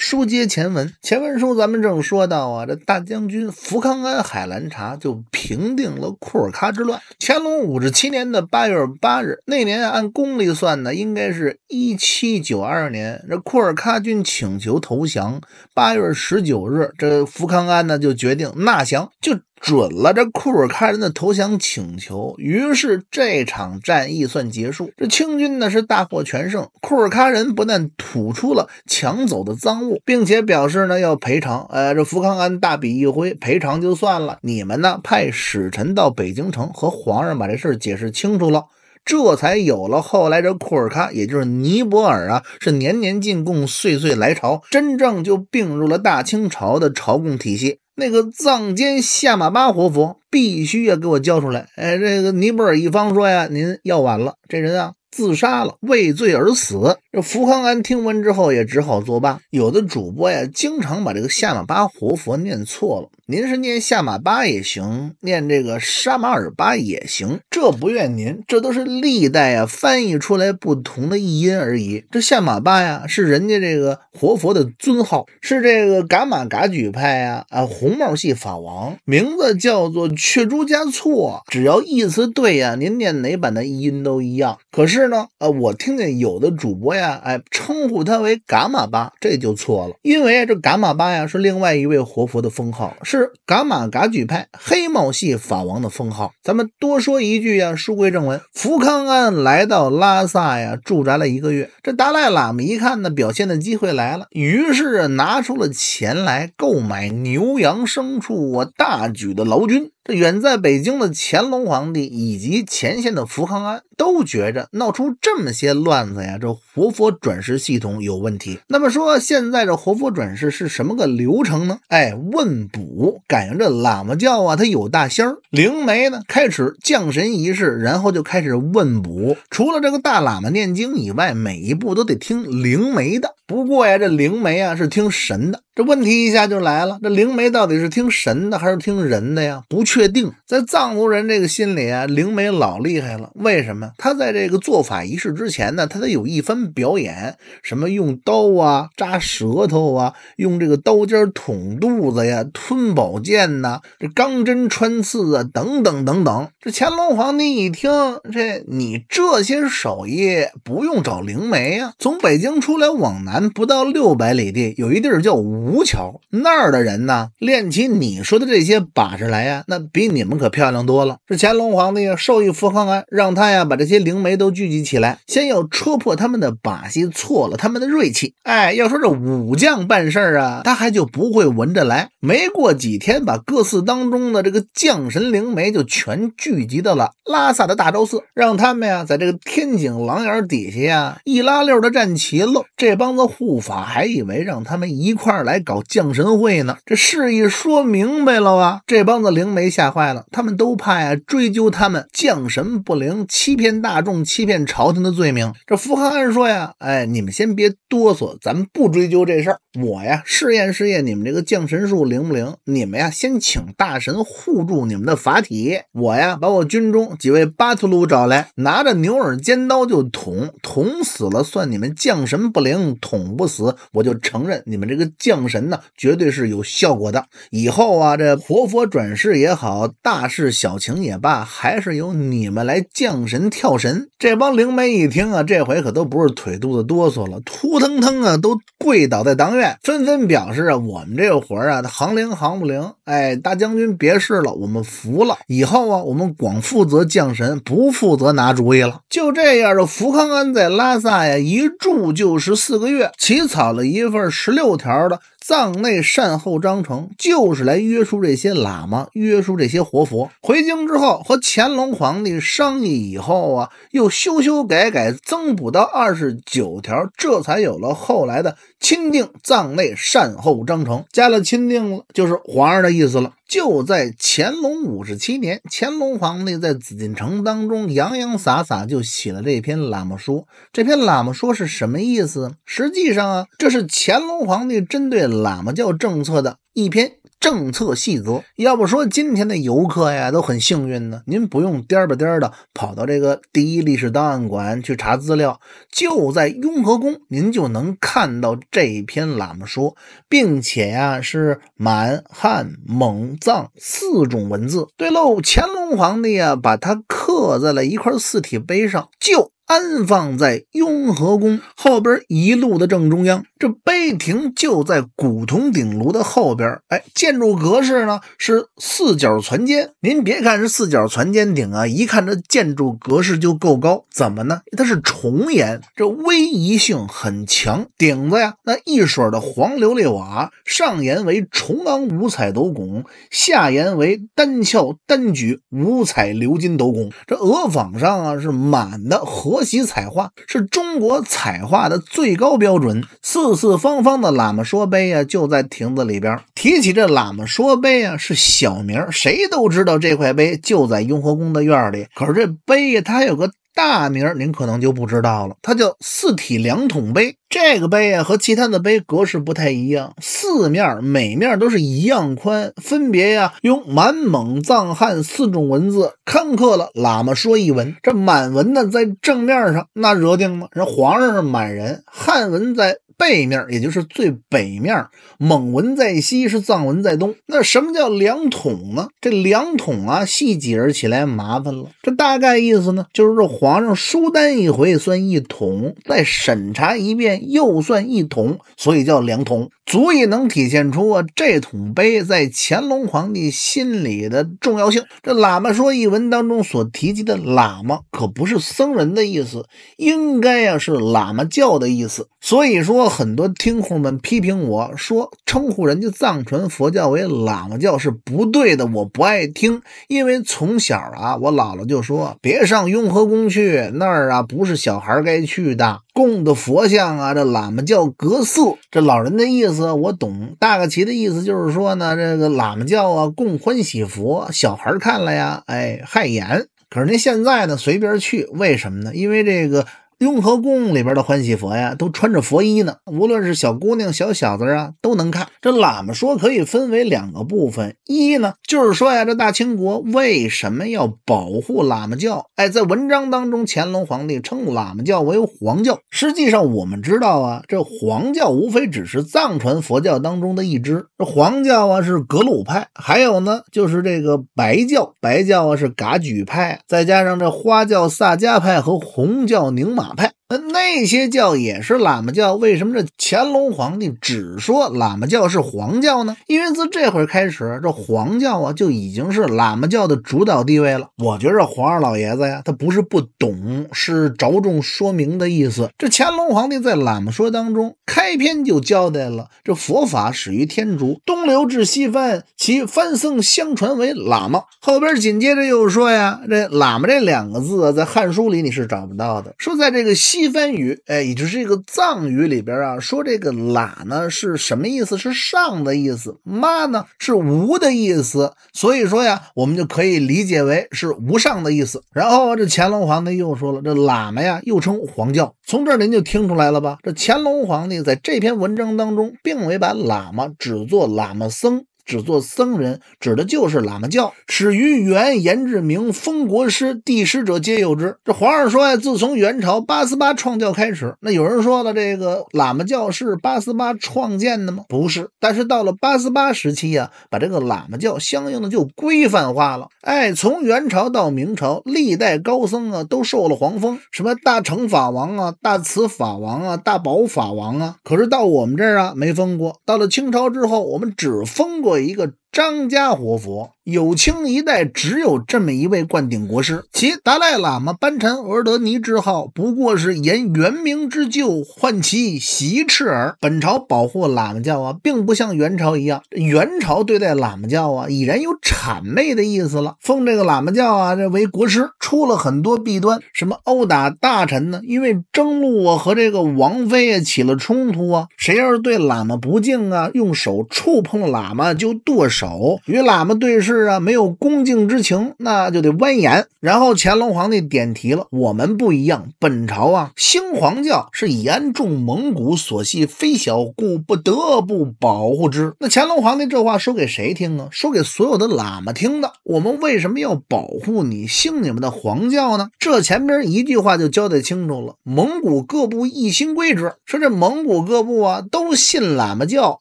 书接前文，前文书咱们正说到啊，这大将军福康安、海兰察就平定了库尔喀之乱。乾隆五十七年的八月八日，那年按公历算呢，应该是一七九二年。这库尔喀军请求投降，八月十九日，这福康安呢就决定纳降，就。准了这库尔喀人的投降请求，于是这场战役算结束。这清军呢是大获全胜，库尔喀人不但吐出了抢走的赃物，并且表示呢要赔偿。呃，这福康安大笔一挥，赔偿就算了，你们呢派使臣到北京城和皇上把这事解释清楚了，这才有了后来这库尔喀，也就是尼泊尔啊，是年年进贡，岁岁来朝，真正就并入了大清朝的朝贡体系。那个藏间夏玛巴活佛必须要给我交出来！哎，这个尼泊尔一方说呀，您要晚了，这人啊自杀了，畏罪而死。这福康安听闻之后也只好作罢。有的主播呀，经常把这个下马巴活佛念错了。您是念下马巴也行，念这个沙马尔巴也行，这不怨您，这都是历代呀翻译出来不同的译音而已。这下马巴呀，是人家这个活佛的尊号，是这个噶玛噶举派呀，啊，红帽系法王，名字叫做却珠加措。只要意思对呀，您念哪版的译音都一样。可是呢，啊，我听见有的主播。呀。哎，称呼他为噶玛巴，这就错了，因为这噶玛巴呀是另外一位活佛的封号，是噶玛噶举派黑帽系法王的封号。咱们多说一句呀，书归正文，福康安来到拉萨呀，驻扎了一个月。这达赖喇嘛一看呢，表现的机会来了，于是拿出了钱来购买牛羊牲畜啊，大举的劳军。远在北京的乾隆皇帝以及前线的福康安都觉着闹出这么些乱子呀，这活佛转世系统有问题。那么说，现在这活佛转世是什么个流程呢？哎，问卜感应这喇嘛教啊，他有大仙儿灵媒呢，开始降神仪式，然后就开始问卜。除了这个大喇嘛念经以外，每一步都得听灵媒的。不过呀，这灵媒啊是听神的。这问题一下就来了，这灵媒到底是听神的还是听人的呀？不确。确定，在藏族人这个心里啊，灵媒老厉害了。为什么？他在这个做法仪式之前呢，他得有一番表演，什么用刀啊扎舌头啊，用这个刀尖捅肚子呀，吞宝剑呐，这钢针穿刺啊，等等等等。这乾隆皇帝一听，这你这些手艺不用找灵媒啊。从北京出来往南不到六百里地，有一地儿叫吴桥，那儿的人呢练起你说的这些把式来呀，那。比你们可漂亮多了。这乾隆皇帝授意福康安，让他呀把这些灵媒都聚集起来，先要戳破他们的把戏，挫了他们的锐气。哎，要说这武将办事啊，他还就不会闻着来。没过几天，把各寺当中的这个降神灵媒就全聚集到了拉萨的大昭寺，让他们呀在这个天井廊檐底下呀一拉溜的站齐了。这帮子护法还以为让他们一块来搞降神会呢，这事一说明白了啊，这帮子灵媒。吓坏了，他们都怕呀，追究他们降神不灵、欺骗大众、欺骗朝廷的罪名。这福康安说呀：“哎，你们先别哆嗦，咱们不追究这事儿。我呀试验试验你们这个降神术灵不灵。你们呀先请大神护住你们的法体。我呀把我军中几位巴图鲁找来，拿着牛耳尖刀就捅，捅死了算你们降神不灵；捅不死，我就承认你们这个降神呢绝对是有效果的。以后啊，这活佛转世也。”好大事小情也罢，还是由你们来降神跳神。这帮灵媒一听啊，这回可都不是腿肚子哆嗦了，扑腾腾啊，都跪倒在当院，纷纷表示啊，我们这个活儿啊，行灵行不灵，哎，大将军别试了，我们服了。以后啊，我们光负责降神，不负责拿主意了。就这样的，福康安在拉萨呀，一住就是四个月，起草了一份十六条的。藏内善后章程就是来约束这些喇嘛，约束这些活佛。回京之后，和乾隆皇帝商议以后啊，又修修改改，增补到二十九条，这才有了后来的。钦定藏内善后章程，加了钦定了就是皇上的意思了。就在乾隆五十七年，乾隆皇帝在紫禁城当中洋洋洒洒就写了这篇喇嘛书。这篇喇嘛书是什么意思？实际上啊，这是乾隆皇帝针对喇嘛教政策的一篇。政策细则，要不说今天的游客呀都很幸运呢，您不用颠吧颠儿的跑到这个第一历史档案馆去查资料，就在雍和宫您就能看到这篇喇嘛说，并且呀是满汉蒙藏四种文字，对喽，乾隆皇帝呀把它刻在了一块四体碑上，就。安放在雍和宫后边一路的正中央，这碑亭就在古铜顶炉的后边。哎，建筑格式呢是四角攒尖。您别看是四角攒尖顶啊，一看这建筑格式就够高。怎么呢？它是重檐，这威仪性很强。顶子呀，那一水的黄琉璃瓦，上檐为重昂五彩斗拱，下檐为单翘单举五彩鎏金斗拱。这额坊上啊是满的和。国玺彩画是中国彩画的最高标准。四四方方的喇嘛说碑呀，就在亭子里边。提起这喇嘛说碑呀，是小名，谁都知道这块碑就在雍和宫的院里。可是这碑它有个。大名儿您可能就不知道了，它叫四体两桶杯。这个杯啊和其他的杯格式不太一样，四面每面都是一样宽，分别呀用满、蒙、藏、汉四种文字刊刻了喇嘛说一文。这满文呢在正面上，那惹定吗？人皇上是满人，汉文在。背面也就是最北面，蒙文在西，是藏文在东。那什么叫两统呢？这两统啊，细解起来麻烦了。这大概意思呢，就是说皇上书单一回算一统，再审查一遍又算一统，所以叫两统，足以能体现出啊这统碑在乾隆皇帝心里的重要性。这喇嘛说一文当中所提及的喇嘛，可不是僧人的意思，应该呀是喇嘛教的意思。所以说。很多听户们批评我说，称呼人家藏传佛教为喇嘛教是不对的。我不爱听，因为从小啊，我姥姥就说，别上雍和宫去那儿啊，不是小孩该去的。供的佛像啊，这喇嘛教格寺，这老人的意思我懂。大个其的意思就是说呢，这个喇嘛教啊，供欢喜佛，小孩看了呀，哎，害眼。可是您现在呢，随便去，为什么呢？因为这个。雍和宫里边的欢喜佛呀，都穿着佛衣呢。无论是小姑娘、小小子啊，都能看。这喇嘛说可以分为两个部分，一呢就是说呀，这大清国为什么要保护喇嘛教？哎，在文章当中，乾隆皇帝称喇嘛教为皇教。实际上我们知道啊，这皇教无非只是藏传佛教当中的一支。这皇教啊是格鲁派，还有呢就是这个白教，白教啊是噶举派，再加上这花教萨迦派和红教宁玛。那那些教也是喇嘛教，为什么这乾隆皇帝只说喇嘛教是黄教呢？因为自这会儿开始，这黄教啊就已经是喇嘛教的主导地位了。我觉着皇上老爷子呀，他不是不懂，是着重说明的意思。这乾隆皇帝在喇嘛说当中开篇就交代了，这佛法始于天竺，东流至西翻，其翻僧相传为喇嘛。后边紧接着又说呀，这喇嘛这两个字啊，在汉书里你是找不到的，说在这个西。西番语，哎，也就是这个藏语里边啊，说这个喇呢是什么意思？是上的意思，嘛呢是无的意思。所以说呀，我们就可以理解为是无上的意思。然后这乾隆皇帝又说了，这喇嘛呀又称黄教。从这儿您就听出来了吧？这乾隆皇帝在这篇文章当中，并没把喇嘛只做喇嘛僧。只做僧人，指的就是喇嘛教，始于元，延至明，封国师、帝师者皆有之。这皇上说呀，自从元朝八思巴创教开始，那有人说了，这个喇嘛教是八思巴创建的吗？不是。但是到了八思巴时期呀，把这个喇嘛教相应的就规范化了。哎，从元朝到明朝，历代高僧啊都受了皇封，什么大成法王啊、大慈法王啊、大宝法王啊。可是到我们这儿啊，没封过。到了清朝之后，我们只封过。一个。张家活佛有清一代只有这么一位灌顶国师，其达赖喇嘛班禅额尔德尼之号不过是沿元明之旧，换其习赤耳。本朝保护喇嘛教啊，并不像元朝一样，元朝对待喇嘛教啊已然有谄媚的意思了，奉这个喇嘛教啊这为国师，出了很多弊端，什么殴打大臣呢？因为征路啊和这个王妃啊起了冲突啊，谁要是对喇嘛不敬啊，用手触碰喇嘛就剁。手。手，与喇嘛对视啊，没有恭敬之情，那就得弯言。然后乾隆皇帝点题了，我们不一样，本朝啊，兴黄教是以安众蒙古，所系非小，故不得不保护之。那乾隆皇帝这话说给谁听啊？说给所有的喇嘛听的。我们为什么要保护你兴你们的黄教呢？这前边一句话就交代清楚了。蒙古各部一心归之，说这蒙古各部啊都信喇嘛教，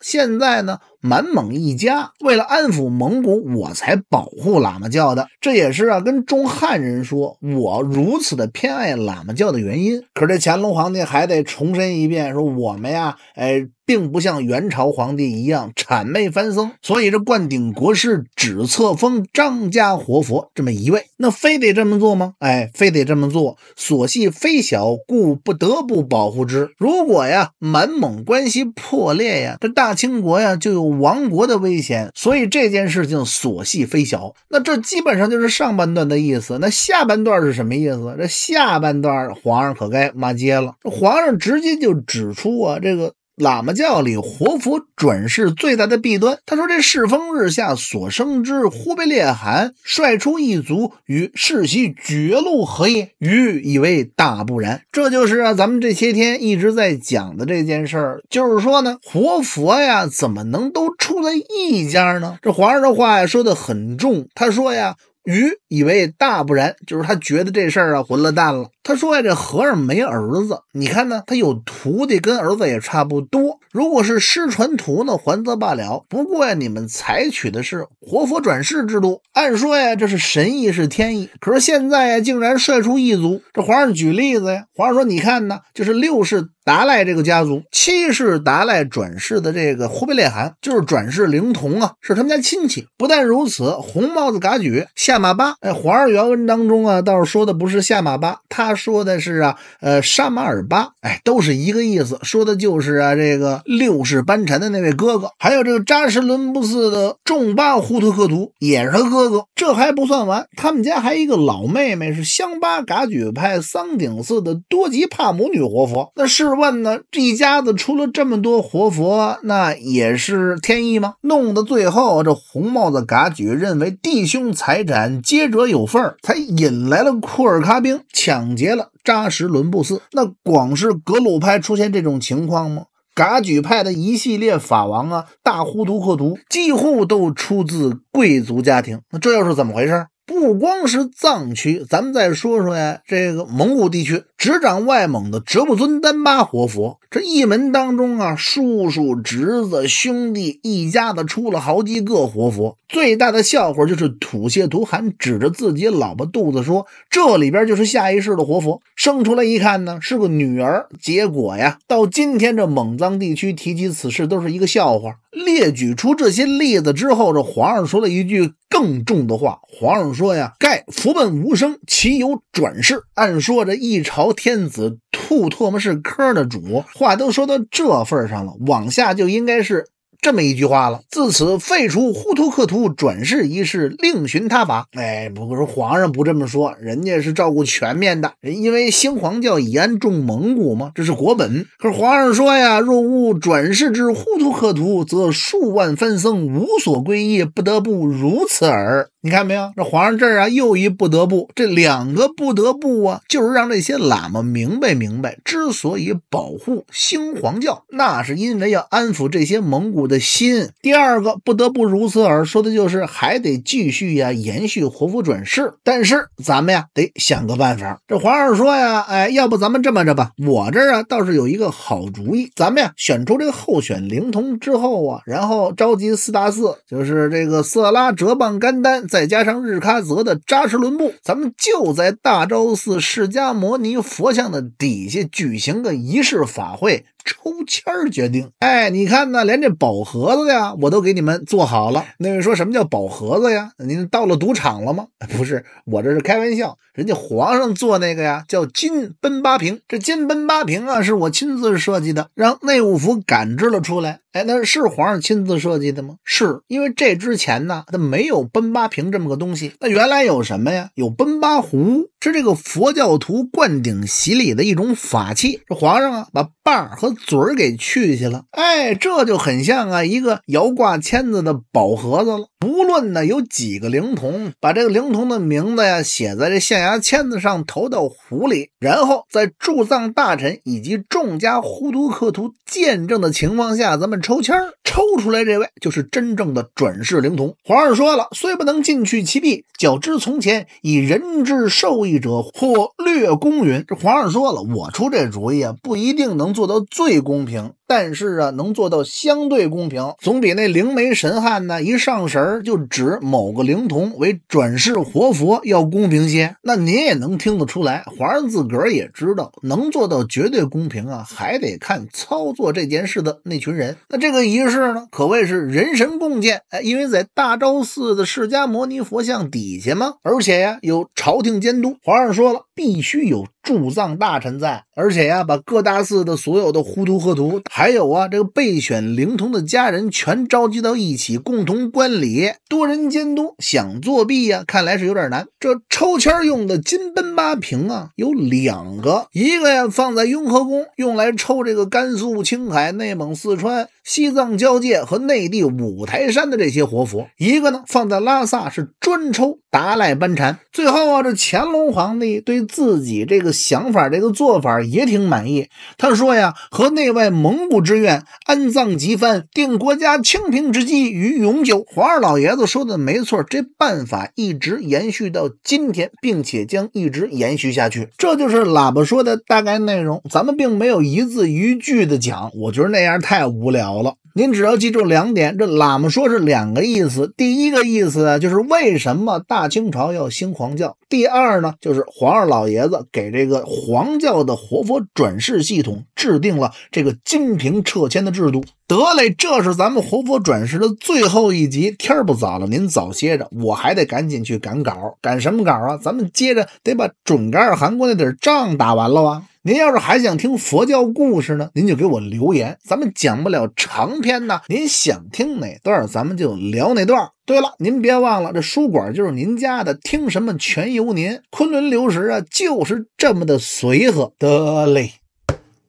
现在呢。满蒙一家，为了安抚蒙古，我才保护喇嘛教的。这也是啊，跟中汉人说，我如此的偏爱喇嘛教的原因。可是这乾隆皇帝还得重申一遍，说我们呀，哎。并不像元朝皇帝一样谄媚翻僧，所以这灌顶国师只册封张家活佛这么一位，那非得这么做吗？哎，非得这么做，所系非小，故不得不保护之。如果呀，满蒙关系破裂呀，这大清国呀就有亡国的危险，所以这件事情所系非小。那这基本上就是上半段的意思。那下半段是什么意思？这下半段皇上可该骂街了。皇上直接就指出啊，这个。喇嘛教里活佛转世最大的弊端，他说：“这世风日下，所生之忽必烈汗率出一族与世袭绝路，何也？”余以为大不然。这就是啊，咱们这些天一直在讲的这件事儿，就是说呢，活佛呀，怎么能都出在一家呢？这皇上的话呀，说的很重，他说呀。愚以为大不然，就是他觉得这事儿啊混了蛋了。他说呀，这和尚没儿子，你看呢，他有徒弟，跟儿子也差不多。如果是失传徒呢，还则罢了。不过呀，你们采取的是活佛转世制度，按说呀，这是神意是天意。可是现在呀，竟然率出异族。这皇上举例子呀，皇上说，你看呢，就是六世。达赖这个家族七世达赖转世的这个忽必烈汗就是转世灵童啊，是他们家亲戚。不但如此，红帽子噶举夏玛巴哎，皇上原文当中啊倒是说的不是夏玛巴，他说的是啊呃沙马尔巴，哎，都是一个意思，说的就是啊这个六世班禅的那位哥哥，还有这个扎什伦布寺的众巴呼图克图也是他哥哥。这还不算完，他们家还一个老妹妹，是香巴噶举派桑顶寺的多吉帕姆女活佛，那是。问呢？这一家子出了这么多活佛，那也是天意吗？弄得最后，这红帽子嘎举认为弟兄财产皆者有份儿，才引来了库尔喀兵抢劫了扎什伦布寺。那广是格鲁派出现这种情况吗？噶举派的一系列法王啊，大呼图克图几乎都出自贵族家庭，那这又是怎么回事？不光是藏区，咱们再说说呀，这个蒙古地区，执掌外蒙的哲布尊丹巴活佛这一门当中啊，叔叔、侄子、兄弟一家子出了好几个活佛。最大的笑话就是土谢图汗指着自己老婆肚子说：“这里边就是下一世的活佛。”生出来一看呢，是个女儿。结果呀，到今天这蒙藏地区提起此事，都是一个笑话。列举出这些例子之后，这皇上说了一句。更重的话，皇上说呀：“盖福本无生，岂有转世？”按说这一朝天子吐唾沫是坑的主，话都说到这份上了，往下就应该是。这么一句话了，自此废除呼图克图转世一事，另寻他法。哎，不过说皇上不这么说，人家是照顾全面的，因为兴皇教严重蒙古嘛，这是国本。可是皇上说呀，若无转世之呼图克图，则数万分僧无所归依，不得不如此耳。你看没有，这皇上这儿啊又一不得不，这两个不得不啊，就是让这些喇嘛明白明白，之所以保护兴皇教，那是因为要安抚这些蒙古的心。第二个不得不如此耳，说的就是还得继续呀，延续活佛转世。但是咱们呀，得想个办法。这皇上说呀，哎，要不咱们这么着吧，我这儿啊倒是有一个好主意，咱们呀选出这个候选灵童之后啊，然后召集四大寺，就是这个色拉、哲蚌、甘丹。再加上日喀则的扎什伦布，咱们就在大昭寺释迦摩尼佛像的底下举行个仪式法会。抽签决定，哎，你看呢，连这宝盒子呀，我都给你们做好了。那位说什么叫宝盒子呀？您到了赌场了吗？不是，我这是开玩笑。人家皇上做那个呀，叫金奔八瓶。这金奔八瓶啊，是我亲自设计的，让内务府感知了出来。哎，那是皇上亲自设计的吗？是，因为这之前呢，它没有奔八瓶这么个东西。那原来有什么呀？有奔八壶，是这个佛教徒灌顶洗礼的一种法器。这皇上啊，把棒儿和嘴儿给去去了，哎，这就很像啊，一个摇挂签子的宝盒子了。无论呢有几个灵童，把这个灵童的名字呀写在这象牙签子上，投到湖里，然后在驻藏大臣以及众家呼图克图见证的情况下，咱们抽签儿，抽出来这位就是真正的转世灵童。皇上说了，虽不能尽去其弊，较之从前以人质受益者，或略公允。这皇上说了，我出这主意啊，不一定能做到最。最公平。但是啊，能做到相对公平，总比那灵媒神汉呢一上神儿就指某个灵童为转世活佛要公平些。那您也能听得出来，皇上自个儿也知道，能做到绝对公平啊，还得看操作这件事的那群人。那这个仪式呢，可谓是人神共建，哎，因为在大昭寺的释迦牟尼佛像底下嘛，而且呀，有朝廷监督。皇上说了，必须有驻藏大臣在，而且呀，把各大寺的所有的糊涂贺图。还有啊，这个备选灵童的家人全召集到一起，共同观礼，多人监督，想作弊呀，看来是有点难。这抽签用的金奔八瓶啊，有两个，一个呀放在雍和宫，用来抽这个甘肃、青海、内蒙、四川。西藏交界和内地五台山的这些活佛，一个呢放在拉萨是专抽达赖班禅。最后啊，这乾隆皇帝对自己这个想法、这个做法也挺满意。他说呀，和内外蒙古之愿，安葬吉藩，定国家清平之基于永久。皇二老爷子说的没错，这办法一直延续到今天，并且将一直延续下去。这就是喇叭说的大概内容，咱们并没有一字一句的讲，我觉得那样太无聊。好了，您只要记住两点，这喇嘛说是两个意思。第一个意思就是为什么大清朝要兴黄教；第二呢，就是皇上老爷子给这个黄教的活佛转世系统制定了这个金瓶撤迁的制度。得嘞，这是咱们活佛转世的最后一集。天不早了，您早歇着，我还得赶紧去赶稿。赶什么稿啊？咱们接着得把准噶尔汗国那点仗打完了啊！您要是还想听佛教故事呢，您就给我留言。咱们讲不了长篇呢，您想听哪段，咱们就聊哪段。对了，您别忘了，这书馆就是您家的，听什么全由您。昆仑流石啊，就是这么的随和。得嘞，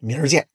明儿见。